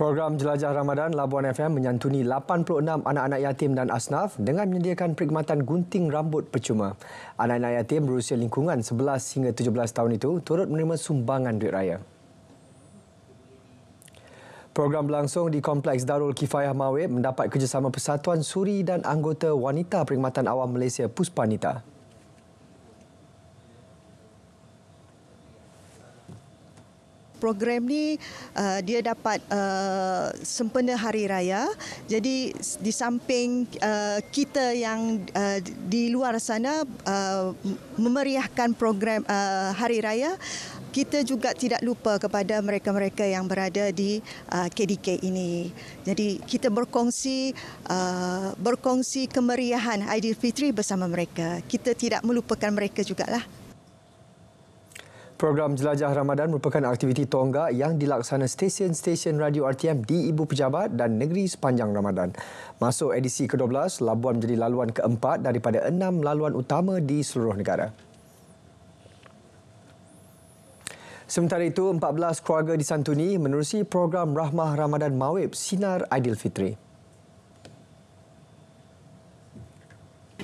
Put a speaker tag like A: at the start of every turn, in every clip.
A: Program Jelajah Ramadan Labuan FM menyantuni 86 anak-anak yatim dan asnaf dengan menyediakan perkhidmatan gunting rambut percuma. Anak-anak yatim berusia lingkungan 11 hingga 17 tahun itu turut menerima sumbangan duit raya. Program berlangsung di Kompleks Darul Kifayah Mawib mendapat kerjasama Persatuan Suri dan anggota Wanita Perkhidmatan Awam Malaysia Puspanita.
B: program ni uh, dia dapat uh, sempena hari raya. Jadi di samping uh, kita yang uh, di luar sana uh, memeriahkan program uh, hari raya, kita juga tidak lupa kepada mereka-mereka yang berada di uh, KDK ini. Jadi kita berkongsi uh, berkongsi kemeriahan Aidilfitri bersama mereka. Kita tidak melupakan mereka juga lah.
A: Program Jelajah Ramadan merupakan aktiviti tonggak yang dilaksana stesen-stesen radio RTM di Ibu Pejabat dan negeri sepanjang Ramadan. Masuk edisi ke-12, Labuan menjadi laluan keempat daripada enam laluan utama di seluruh negara. Sementara itu, 14 keluarga disantuni menerusi program Rahmah Ramadan Mawib Sinar Aidilfitri. Fitri.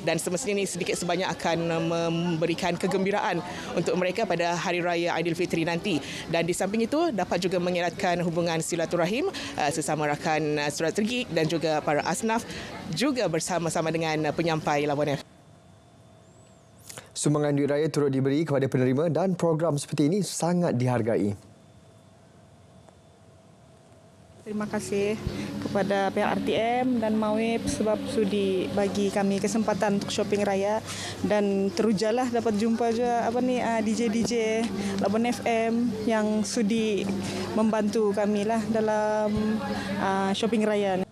C: dan semestinya ini sedikit sebanyak akan eh, memberikan kegembiraan untuk mereka pada Hari Raya Aidilfitri nanti. Dan di samping itu dapat juga mengeratkan hubungan silaturahim eh, sesama rakan eh, strategik dan juga para asnaf juga bersama-sama dengan penyampai lawan F.
A: Sumbangan duit raya turut diberi kepada penerima dan program seperti ini sangat dihargai.
C: Terima
D: kasih kepada pihak RTM dan Mawib sebab sudi bagi kami kesempatan untuk shopping raya dan terujalah dapat jumpa juga apa ni ah, DJ DJ Labuan FM yang sudi membantu kami lah dalam ah, shopping raya.